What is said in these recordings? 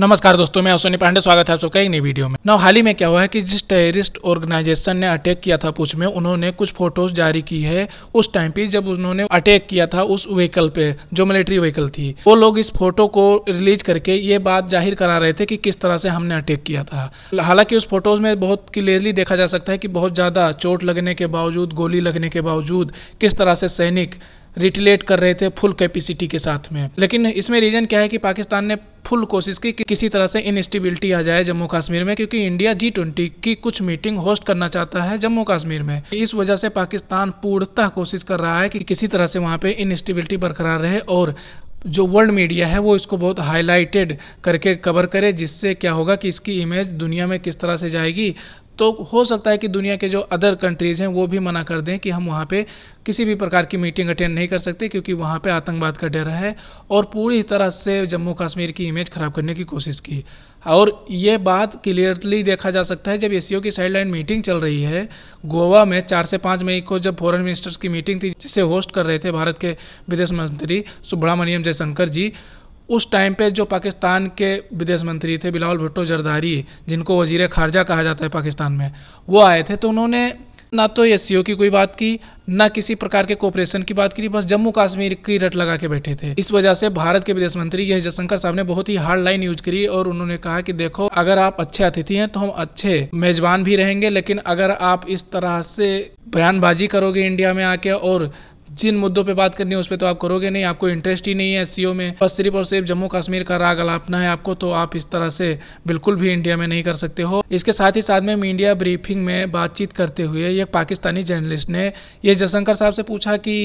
नमस्कार दोस्तों मैं अश्विनी पांडे स्वागत है आप सबका एक नई वीडियो में नौ हाल ही में क्या हुआ है कि जिस टेररिस्ट ऑर्गेनाइजेशन ने अटैक किया था पूछ में उन्होंने कुछ फोटोज जारी की है उस टाइम पे जब उन्होंने अटैक किया था उस व्हीकल पे जो मिलिट्री व्हीकल थी वो लोग इस फोटो को रिलीज करके ये बात जाहिर करा रहे थे कि किस तरह से हमने अटैक किया था हालांकि उस फोटोज में बहुत क्लियरली देखा जा सकता है कि बहुत ज़्यादा चोट लगने के बावजूद गोली लगने के बावजूद किस तरह से सैनिक रिटिलेट कर रहे थे फुल कैपेसिटी के साथ में लेकिन इसमें रीज़न क्या है कि पाकिस्तान ने फुल कोशिश की कि किसी तरह से इनस्टेबिलिटी आ जाए जम्मू कश्मीर में क्योंकि इंडिया जी ट्वेंटी की कुछ मीटिंग होस्ट करना चाहता है जम्मू कश्मीर में इस वजह से पाकिस्तान पूर्णतः कोशिश कर रहा है कि किसी तरह से वहाँ पे इनस्टेबिलिटी बरकरार रहे और जो वर्ल्ड मीडिया है वो इसको बहुत हाईलाइटेड करके कवर करे जिससे क्या होगा कि इसकी इमेज दुनिया में किस तरह से जाएगी तो हो सकता है कि दुनिया के जो अदर कंट्रीज़ हैं वो भी मना कर दें कि हम वहाँ पे किसी भी प्रकार की मीटिंग अटेंड नहीं कर सकते क्योंकि वहाँ पे आतंकवाद का डर है और पूरी तरह से जम्मू कश्मीर की इमेज ख़राब करने की कोशिश की और ये बात क्लियरली देखा जा सकता है जब एस की साइडलाइन मीटिंग चल रही है गोवा में चार से पाँच मई को जब फॉरन मिनिस्टर्स की मीटिंग थी जिसे होस्ट कर रहे थे भारत के विदेश मंत्री सुब्रमण्यम जयशंकर जी उस टाइम पे जो पाकिस्तान के विदेश मंत्री थे बिलावल भुट्टो जरदारी जिनको वजीर खारजा कहा जाता है पाकिस्तान में वो आए थे तो उन्होंने ना तो एस की कोई बात की ना किसी प्रकार के कोऑपरेशन की बात की बस जम्मू कश्मीर की रट लगा के बैठे थे इस वजह से भारत के विदेश मंत्री यह जयशंकर साहब ने बहुत ही हार्ड लाइन यूज करी और उन्होंने कहा कि देखो अगर आप अच्छे अतिथि हैं तो हम अच्छे मेजबान भी रहेंगे लेकिन अगर आप इस तरह से बयानबाजी करोगे इंडिया में आके और जिन मुद्दों पे बात करनी है उस पर तो आप करोगे नहीं आपको इंटरेस्ट ही नहीं है एस में बस सिर्फ और सिर्फ जम्मू कश्मीर का राग अलापना है आपको तो आप इस तरह से बिल्कुल भी इंडिया में नहीं कर सकते हो इसके साथ ही साथ में मीडिया ब्रीफिंग में बातचीत करते हुए एक पाकिस्तानी जर्नलिस्ट ने ये जयशंकर साहब से पूछा कि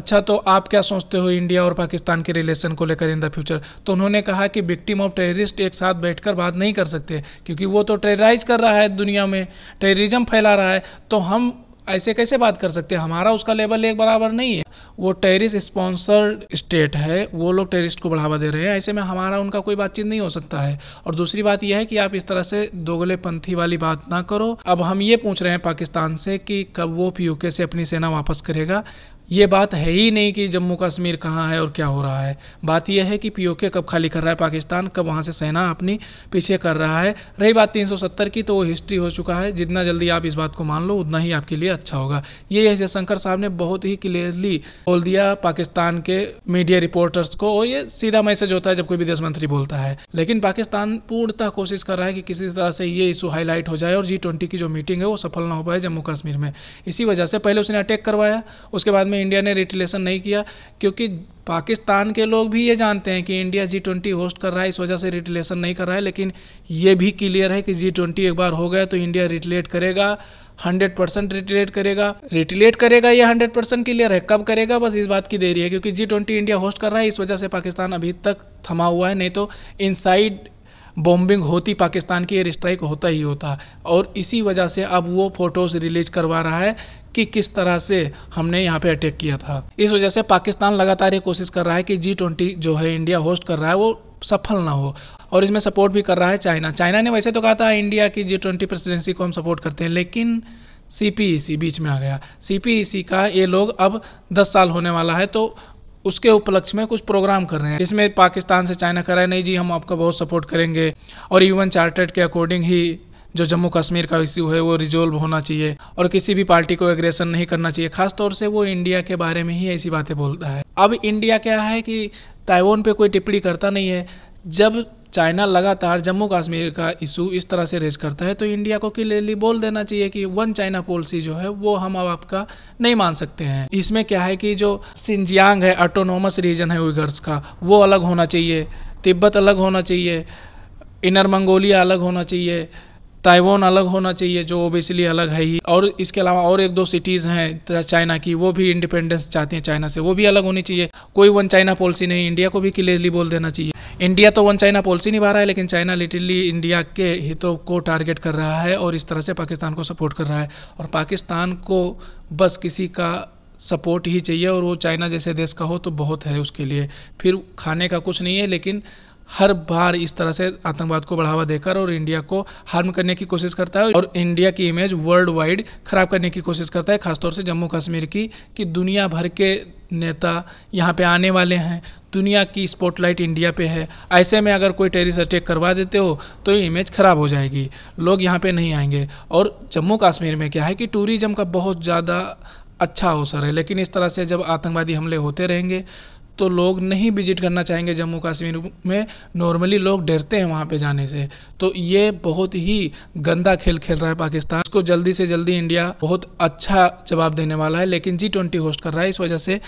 अच्छा तो आप क्या सोचते हो इंडिया और पाकिस्तान के रिलेशन को लेकर इन द फ्यूचर तो उन्होंने कहा कि विक्टिम ऑफ टेररिस्ट एक साथ बैठकर बात नहीं कर सकते क्योंकि वो तो टेरराइज कर रहा है दुनिया में टेररिज्म फैला रहा है तो हम ऐसे कैसे बात कर सकते हैं हमारा उसका लेवल एक बराबर नहीं है वो टेरिस्ट स्पॉन्सर्ड स्टेट है वो लोग टेरिस्ट को बढ़ावा दे रहे हैं ऐसे में हमारा उनका कोई बातचीत नहीं हो सकता है और दूसरी बात यह है कि आप इस तरह से दोगले पंथी वाली बात ना करो अब हम ये पूछ रहे हैं पाकिस्तान से कि कब वो पी से अपनी सेना वापस करेगा ये बात है ही नहीं कि जम्मू कश्मीर कहाँ है और क्या हो रहा है बात यह है कि पीओके कब खाली कर रहा है पाकिस्तान कब वहाँ से सेना अपनी पीछे कर रहा है रही बात 370 की तो वो हिस्ट्री हो चुका है जितना जल्दी आप इस बात को मान लो उतना ही आपके लिए अच्छा होगा ये एस जयशंकर साहब ने बहुत ही क्लियरली बोल दिया पाकिस्तान के मीडिया रिपोर्टर्स को और ये सीधा मैसेज होता है जब कोई विदेश मंत्री बोलता है लेकिन पाकिस्तान पूर्णतः कोशिश कर रहा है कि किसी तरह से ये इशू हाईलाइट हो जाए और जी की जो मीटिंग है वो सफल ना हो पाए जम्मू कश्मीर में इसी वजह से पहले उसने अटैक करवाया उसके बाद में में इंडिया ने रिटिलेशन नहीं किया क्योंकि पाकिस्तान के लोग भी ये जानते हैं कि इंडिया जी ट्वेंटी होस्ट कर रहा है इस वजह से रिटिलेशन नहीं कर रहा है लेकिन ये भी क्लियर है कि जी ट्वेंटी एक बार हो गया तो इंडिया रिटिलेट करेगा 100% परसेंट रिटिलेट करेगा रिटिलेट करेगा ये 100% परसेंट क्लियर है कब करेगा बस इस बात की देरी है क्योंकि जी ट्वेंटी इंडिया होस्ट कर रहा है इस वजह से पाकिस्तान अभी तक थमा हुआ है नहीं तो इन बॉम्बिंग होती पाकिस्तान की एयर स्ट्राइक होता ही होता और इसी वजह से अब वो फ़ोटोज़ रिलीज करवा रहा है कि किस तरह से हमने यहाँ पे अटैक किया था इस वजह से पाकिस्तान लगातार ये कोशिश कर रहा है कि जी ट्वेंटी जो है इंडिया होस्ट कर रहा है वो सफल ना हो और इसमें सपोर्ट भी कर रहा है चाइना चाइना ने वैसे तो कहा था इंडिया की जी ट्वेंटी प्रेसिडेंसी को हम सपोर्ट करते हैं लेकिन सी e बीच में आ गया सी e का ये लोग अब दस साल होने वाला है तो उसके उपलक्ष्य में कुछ प्रोग्राम कर रहे हैं इसमें पाकिस्तान से चाइना कर रहा है नहीं जी हम आपका बहुत सपोर्ट करेंगे और यूएन चार्टर्ड के अकॉर्डिंग ही जो जम्मू कश्मीर का इश्यू है वो रिजोल्व होना चाहिए और किसी भी पार्टी को एग्रेशन नहीं करना चाहिए खासतौर से वो इंडिया के बारे में ही ऐसी बातें बोलता है अब इंडिया क्या है कि ताइवान पे कोई टिप्पणी करता नहीं है जब चाइना लगातार जम्मू कश्मीर का इशू इस तरह से रेज करता है तो इंडिया को क्लियरली बोल देना चाहिए कि वन चाइना पॉलिसी जो है वो हम अब आपका नहीं मान सकते हैं इसमें क्या है कि जो सिंजियांग है ऑटोनोमस रीजन है उइगर्स का वो अलग होना चाहिए तिब्बत अलग होना चाहिए इनर मंगोलिया अलग होना चाहिए ताइवान अलग होना चाहिए जो ओबियसली अलग है ही और इसके अलावा और एक दो सिटीज़ हैं चाइना की वो भी इंडिपेंडेंस चाहती हैं चाइना से वो भी अलग होनी चाहिए कोई वन चाइना पॉलिसी नहीं इंडिया को भी क्लियरली बोल देना चाहिए इंडिया तो वन चाइना पॉलिसी निभा रहा है लेकिन चाइना लिटरली इंडिया के हितों को टारगेट कर रहा है और इस तरह से पाकिस्तान को सपोर्ट कर रहा है और पाकिस्तान को बस किसी का सपोर्ट ही चाहिए और वो चाइना जैसे देश का हो तो बहुत है उसके लिए फिर खाने का कुछ नहीं है लेकिन हर बार इस तरह से आतंकवाद को बढ़ावा देकर और इंडिया को हार्म करने की कोशिश करता है और इंडिया की इमेज वर्ल्ड वाइड खराब करने की कोशिश करता है खासतौर से जम्मू कश्मीर की कि दुनिया भर के नेता यहाँ पे आने वाले हैं दुनिया की स्पॉटलाइट इंडिया पे है ऐसे में अगर कोई टेरिस अटैक करवा देते हो तो ये इमेज ख़राब हो जाएगी लोग यहाँ पे नहीं आएंगे और जम्मू कश्मीर में क्या है कि टूरिज़्म का बहुत ज़्यादा अच्छा अवसर है लेकिन इस तरह से जब आतंकवादी हमले होते रहेंगे तो लोग नहीं विजिट करना चाहेंगे जम्मू कश्मीर में नॉर्मली लोग डरते हैं वहाँ पे जाने से तो ये बहुत ही गंदा खेल खेल रहा है पाकिस्तान इसको जल्दी से जल्दी इंडिया बहुत अच्छा जवाब देने वाला है लेकिन जी ट्वेंटी होस्ट कर रहा है इस वजह से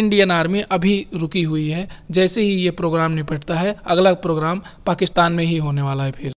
इंडियन आर्मी अभी रुकी हुई है जैसे ही ये प्रोग्राम निपटता है अगला प्रोग्राम पाकिस्तान में ही होने वाला है फिर